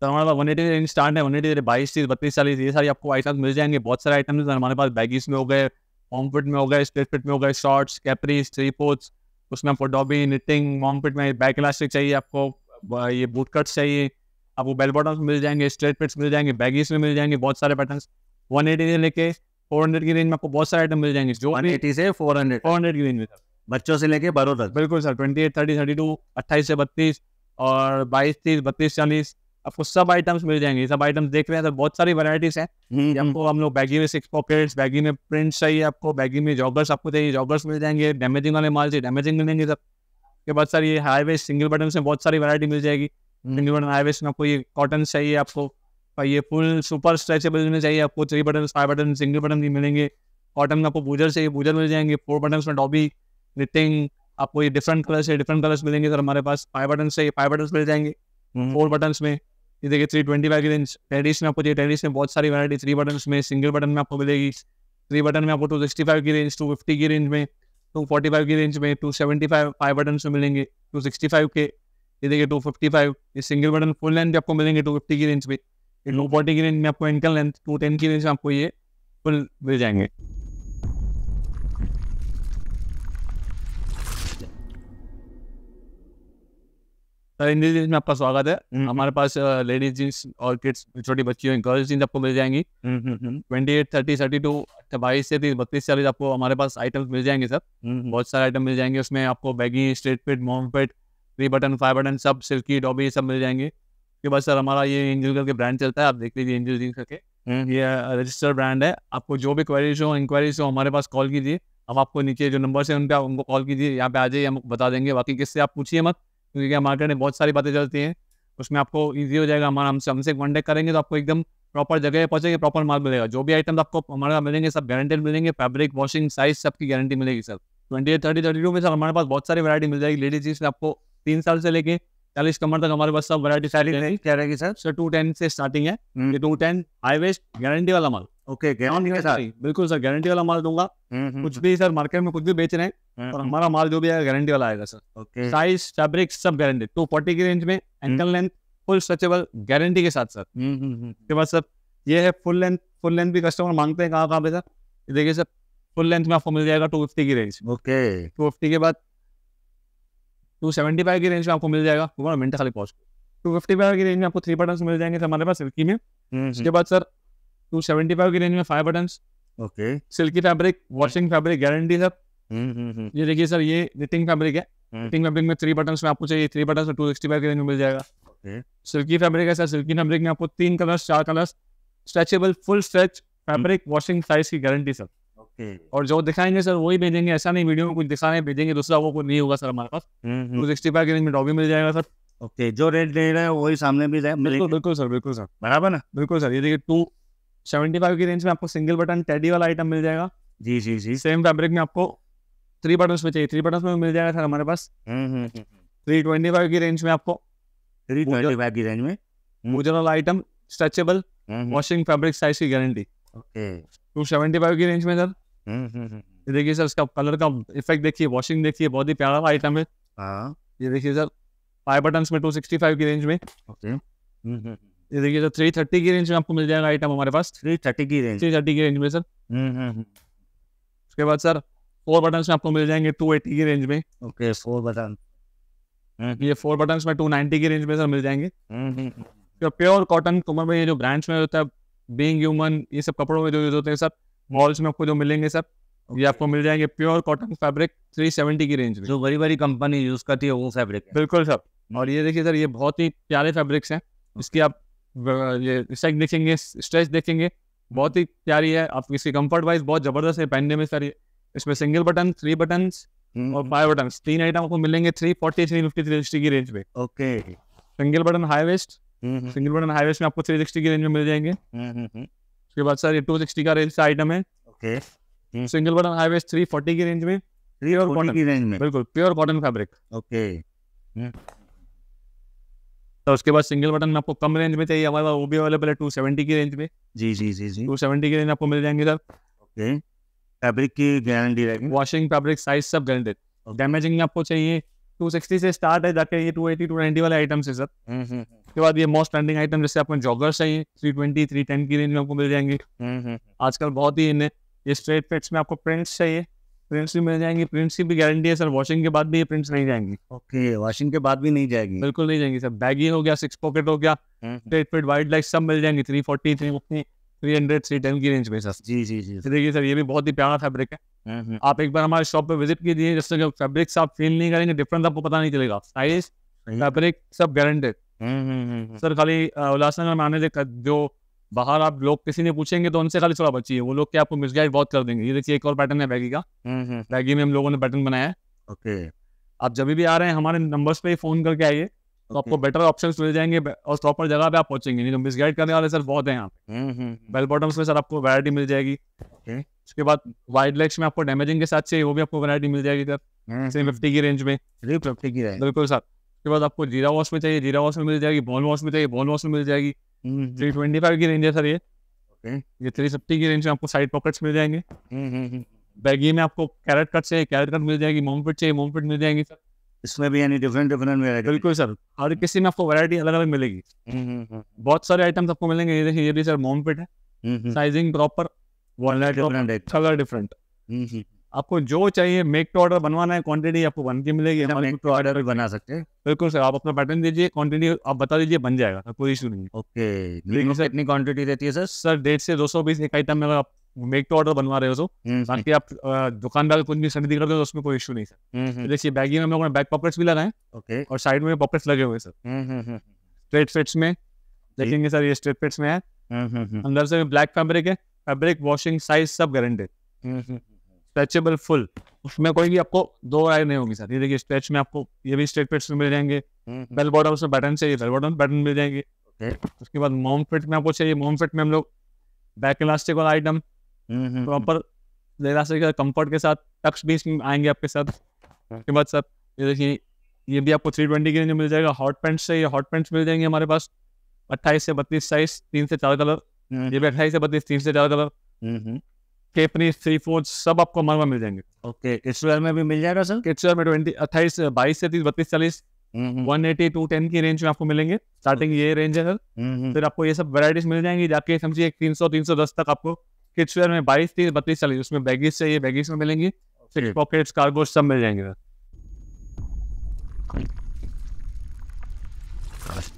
तो हमारे पास वन एटी रेंज स्टार्ट है वन एटी बाईस तीस बत्तीस चालीस ये सारी आपको आइटम्स मिल जाएंगे बहुत सारे आइटम्स हमारे पास बैगीज में हो गए मॉम्पिट में हो गए स्प्लिट फिट में हो गए शॉर्ट्स कैपरीज थ्री पोर्ट्स उसमें आपको डॉबी निटिंग मॉम्पिट में बैक इलास्टिक चाहिए आपको ये बूट कट्स चाहिए आपको बेल बॉटम्स मिल जाएंगे स्ट्रेट फिट्स मिल जाएंगे बैगीज में मिल जाएंगे बहुत सारे पैटर्न वन एटी से लेके फोर हंड्रेड की रेंज में आपको बहुत सारे आइटम मिल जाएंगे जो वन एटी से फोर हंड्रेड फोर हंड्रेड की रेंज में बच्चों से लेके बड़ों तक बिल्कुल sir twenty eight thirty thirty two अट्ठाईस से बत्तीस और बाईस तीस बत्तीस चालीस आपको सब आइटम्स मिल जाएंगे सब आइटम्स देख रहे हैं तो बहुत सारी वैरायटीज है हम्म, हम्म। आपको हम लोग बैगी में सिक्स पॉकेट्स बैगी में प्रिंट्स चाहिए आपको बैगी में जॉगर्स आपको चाहिए जॉगर्स मिल जाएंगे डैमेजिंग वाले माल चाहिए डैमेजिंग मिलेंगे सब के बाद सारी हाईवे सिंगल बटन में बहुत सारी वैरायटी मिल जाएगी सिंगल बटन हाईवे में आपको ये कॉटन चाहिए आपको ये फुल सुपर स्ट्रेचेबल में चाहिए आपको three button five button single button भी मिलेंगे कॉटन में आपको बूजर चाहिए बूजर मिल जाएंगे फोर बटन में डॉबी निटिंग आपको ये डिफरेंट कलर्स है डिफरेंट कलर्स मिलेंगे सर हमारे पास फाइव बटन चाहिए फाइव बटन मिल जाएंगे फोर हम्म। बटन में ये देखिए थ्री ट्वेंटी फाइव की रेंज में आपको चाहिए टेनिस में बहुत सारी वैरायटी थ्री बटन में सिंगल बटन में आपको मिलेगी थ्री बटन में आपको टू सिक्सटी फाइव की रेंज टू फिफ्टी की रेंज में टू फोर्टी फाइव की रेंज में two seventy five five button में मिलेंगे टू सिक्सटी फाइव के ये देखिए टू फिफ्टी फाइव ये सिंगल बटन फुल लेंथ भी आपको मिलेंगे टू फिफ्टी की रेंज में टू फोर्टी की रेंज में आपको एंकल लेंथ टू टेन की रेंज में आपको ये फुल मिल जाएंगे सर जींस में आपका स्वागत है हम्म, हम्म। हमारे पास लेडीज जींस और किड्स छोटी बच्चियों गर्ल्स जींस आपको मिल जाएंगी twenty eight thirty thirty two बाईस से तीस बत्तीस चालीस आपको हमारे पास आइटम्स मिल जाएंगे सर हम्म, बहुत सारे आइटम मिल जाएंगे उसमें आपको baggy straight fit mom fit three button five button सब सिल्की डॉबी सब मिल जाएंगे उसके बाद सर हमारा ये एंजल करके ब्रांड चलता है आप देख लीजिए एंजल जींस करके ये रजिस्टर्ड ब्रांड है आपको जो भी क्वेरीज हो इंक्वायरीज हो हमारे पास कॉल कीजिए अब आपको नीचे जो नंबर पर उनका उनको कॉल कीजिए यहाँ पे आ जाइए हम बता देंगे बाकी किससे आप पूछिए मत क्योंकि क्या मार्केट में बहुत सारी बातें चलती हैं उसमें आपको ईजी हो जाएगा हमारा हमसे हमसे कॉन्टेक्ट करेंगे तो आपको एकदम प्रॉपर जगह पहुंचेंगे प्रॉपर माल मिलेगा जो भी आइटम आपको हमारे मिलेंगे सब गारंटेड मिलेंगे फैब्रिक वॉशिंग साइज सबकी गारंटी मिलेगी sir twenty eight thirty thirty two में सर हमारे पास बहुत सारी वरायटी मिल जाएगी लेडीज जीस में आपको तीन साल से लेके चालीस कमर तक हमारे पास सब सारी क्या रहेगी सर सर टू टेन से स्टार्टिंग है two ten high waist guarantee वाला माल ओके गारंटी है साथ बिल्कुल सर गारंटी वाला माल दूंगा हम्म, हम्म, कुछ हम्म। भी सर मार्केट में कुछ भी बेच रहे हैं और हमारा माल जो भी आएगा गारंटी वाला आएगा सर ओके साइज फैब्रिक सब गारंटी टू फोर्टी की रेंज में ankle length full stretchable guarantee के साथ सर उसके बाद सर ये है फुल लेंथ फुल लेंथ भी कस्टमर मांगते हैं कहाँ कहाँ पे सर देखिए सर फुल लेंथ में आपको मिल जाएगा टू फिफ्टी की रेंज ओके टू फिफ्टी के बाद टू सेवेंटी फाइव की रेंज में आपको मिल जाएगा मिनट खाली पहुंच टू फिफ्टी फाइव की रेंज में आपको थ्री बटन मिल जाएंगे हमारे पास सिल्की में उसके बाद सर टू सेवेंटी फाइव की रेंज में five button okay silky fabric washing fabric guarantee sir ये देखिए सर ये निटिंग फैब्रिक है निटिंग हम्म। फैब्रिक में थ्री बटन में आपको चाहिए three button two sixty five की रेंज में मिल जाएगा सिल्की फैब्रिक है सर सिल्की फैब्रिक में आपको तीन कलर्स चार colours stretchable full stretch fabric washing size की गारंटी सर Okay. और जो दिखाएंगे सर वही भेजेंगे ऐसा नहीं वीडियो में कुछ दिखा रहे भेजेंगे दूसरा वो कुछ नहीं होगा सर हमारे पास टू सिक्सटी फाइव के रेंज में डॉबी मिल जाएगा सर ओके okay. जो रेट दे रहे हैं वही सामने भी बिल्कुल बिल्कुल सर बिल्कुल सर बराबर ना बिल्कुल सर ये देखिए टू सेवेंटी फाइव की रेंज में आपको सिंगल बटन टेडी वाला आइटम मिल जाएगा जी जी जी सेम फैब्रिक में आपको थ्री बटन में चाहिए थ्री बटन में मिल जाएगा सर हमारे पास थ्री ट्वेंटी फाइव की रेंज में आपको थ्री ट्वेंटी फाइव की रेंज में हम्म। मुझे वाला item stretchable washing fabric size की गारंटी टू सेवेंटी फाइव की रेंज में सर हम्म, हम्म, देखिए सर इसका कलर का इफेक्ट देखिए वॉशिंग देखिए बहुत ही प्यारा आइटम है हाँ। ये देखिए सर फाइव बटन में टू सिक्सटी फाइव की रेंज में ये देखिए सर थ्री थर्टी की रेंज में आपको मिल जाएगा आइटम हमारे पास थ्री थर्टी की रेंज थ्री थर्टी की रेंज में सर हम्म, हम्म, हम्म। उसके बाद सर फोर बटन में आपको मिल जाएंगे टू एटी की रेंज में ओके फोर बटन ये फोर बटन में टू नाइनटी की रेंज में सर मिल जाएंगे जो प्योर कॉटन कुमर में ये जो ब्रांच में होता है बींग ह्यूमन ये सब कपड़ों में जो यूज होते हैं सर मॉल्स में आपको जो मिलेंगे सर ये आपको मिल जाएंगे pure cotton fabric three seventy की रेंज में जो बड़ी बड़ी कंपनी यूज करती है वो फैब्रिक बिल्कुल सर और ये देखिए सर ये बहुत ही प्यारे फैब्रिक्स हैं इसकी आप ये सेक देखेंगे स्ट्रेच देखेंगे बहुत ही प्यारी है आप इसकी कंफर्ट वाइज बहुत जबरदस्त है पहनने में सारी इसमें सिंगल बटन थ्री बटन और फाइव बटन तीन आइटम आपको मिलेंगे three forty three fifty three sixty की रेंज में okay single button high waist single button high waist में आपको थ्री सिक्सटी की रेंज में मिल जाएंगे हम्म, हम्म, हम्म। उसके बाद सर ये टू सिक्सटी का रेंज का आइटम है okay single button high waist three forty की रेंज में प्योर कॉटन की रेंज में बिल्कुल प्योर कॉटन फैब्रिक ओके तो उसके बाद सिंगल बटन में आपको कम रेंज में चाहिए हमारे वो भी अवेलेबल है टू सेवेंटी की रेंज में जी जी जी जी टू सेवेंटी की रेंज आपको मिल जाएंगे सर ओके फैब्रिक की गारंटी रहेगी वॉशिंग फैब्रिक साइज सब गारंटेड डैमेजिंग में आपको चाहिए टू सिक्सटी से स्टार्ट है जाके ये टू एटी टू नाइनटी वाले आइटम्स है सर उसके बाद ये मोस्ट ट्रेंडिंग आइटम जैसे आपको जॉगर्स चाहिए थ्री ट्वेंटी थ्री टेन की रेंज में आपको मिल जाएंगे हम्म, हम्म, हम्म। आजकल बहुत ही इन्हें ये स्ट्रेट फिट्स में आपको प्रिंट्स चाहिए प्रिंट्स भी मिल जाएंगे प्रिंट्स की भी गारंटी है सर वॉशिंग के बाद भी ये प्रिंट्स नहीं जाएंगे ओके वॉशिंग के बाद भी नहीं जाएगी बिल्कुल नहीं जाएंगी सर बैगी हो गया सिक्स पॉकेट हो गया एट फिट वाइड लाइक सब मिल जाएंगे three forty three fifty three hundred three ten की रेंज में सर जी जी जी तो देखिए सर ये भी बहुत ही प्यारा फैब्रिक है हम्म, हम्म। आप एक बार हमारे शॉप पे विजिट कीजिए जब तक फैब्रिक्स आप फील नहीं करेंगे डिफरेंस आपको पता नहीं चलेगा साइज फैब्रिक सब गारंटेड हम्म, सर खाली उल्लासनगर में आने जो बाहर आप लोग किसी ने पूछेंगे तो उनसे खाली थोड़ा बची है वो लोग क्या आपको मिसगाइड बहुत कर देंगे ये देखिए एक और पैटर्न है बैगी का बैगी हम्म, हम्म। में हम लोगों ने पैटर्न बनाया है ओके आप जब भी आ रहे हैं हमारे नंबर पे फोन करके आइए तो आपको बेटर ऑप्शन मिल जाएंगे और प्रॉपर जगह पे आप पहुंचेंगे नहीं तो मिसगाइड करने वाले सर बहुत है यहाँ बेल बॉटम्स हम्म, में सर आपको वैरायटी मिल जाएगी उसके बाद वाइड लेग्स में आपको डैमेजिंग के साथ चाहिए वो भी आपको वैरायटी मिल जाएगी सर सेम फिफ्टी की रेंज में बिल्कुल सर उसके बाद आपको जीरा वॉश में चाहिए जीरा वॉश में मिल जाएगी बॉन वॉश में चाहिए बॉन वॉश में मिल जाएगी हम्म, थ्री हम्म। ट्वेंटी फाइव की रेंज है सर ये ये थ्री फिफ्टी की रेंज में आपको साइड पॉकेट्स मिल जाएंगे बैगी हम्म, में आपको कैरेट कट चाहिए कैरेट कट मिल जाएगी मोमफिट चाहिए मोमफिट मिल जाएंगे सर इसमें भी यानी डिफरेंट डिफरेंट वेरायटी बिल्कुल सर हर किसी में आपको वैरायटी अलग अलग मिलेगी बहुत सारे आइटम्स आपको मिलेंगे ये देखिए ये भी सर मोमफिट है sizing proper walnut colour different आपको जो चाहिए मेक टू ऑर्डर बनवाना है क्वांटिटी आपको बन के मिलेगी अच्छा, हमारे मेक टू ऑर्डर भी बना सकते हैं बिल्कुल सर आप अपना पैटर्न दीजिए क्वांटिटी आप बता दीजिए बन जाएगा तो कोई इशू नहीं ओके लेकिन सर कितनी क्वांटिटी रहती है सर सर डेढ़ से दो सौ बीस एक आइटम में आप मेक टू ऑर्डर बनवा रहे हो तो बाकी हम्म, हम्म। आप दुकानदार कुछ भी खरीदी करते हो तो उसमें कोई इशू नहीं सर हम्म, तो देखिए बैगिंग में हम बैक पॉकेट्स भी लगाए ओके और साइड में पॉकेट्स लगे हुए सर स्ट्रेट फिट्स में देखेंगे सर ये स्ट्रेट फिट्स में है अंदर से ब्लैक फैब्रिक है फैब्रिक वॉशिंग साइज सब गारंटेड स्ट्रेचेबल फुल उसमें कोई भी आपको दो राय नहीं होगी सर ये देखिए स्ट्रेच में आपको ये भी स्ट्रेट फिट्स मिल जाएंगे बेल बॉटम में बटन चाहिए बेल बॉटम बटन मिल जाएंगे उसके बाद मोम फिट में आपको चाहिए मोम फिट में हम लोग बैक इलास्टिक वाला आइटम प्रॉपर इलास्टिक कंफर्ट के साथ टक्स भी आएंगे आपके साथ उसके बाद सर ये देखिए ये भी आपको थ्री ट्वेंटी के रेंज मिल जाएगा हॉट पैंट्स चाहिए हॉट पैंट्स मिल जाएंगे हमारे पास अट्ठाईस से बत्तीस साइज तीन से चार कलर हम्म। ये भी अट्ठाईस से बत्तीस तीन से चार कलर केपनी थ्री फोर सब आपको हमारे मिल जाएंगे ओके किड्सवेयर में भी मिल जाएगा सर किड्सवेयर में ट्वेंटी अट्ठाईस बाईस से तीस बत्तीस चालीस वन एटी टू टेन की रेंज में आपको मिलेंगे स्टार्टिंग ये रेंज है सर हम्म, हम्म। फिर आपको ये सब वेराइटीज मिल जाएंगी जाके समझिए तीन सौ तीन सौ दस तक आपको किड्सवेयर में बाईस तीस बत्तीस चालीस उसमें बैगेज चाहिए बैगेज में मिलेंगी सिक्स पॉकेट्स कार्गो सब मिल जाएंगे सर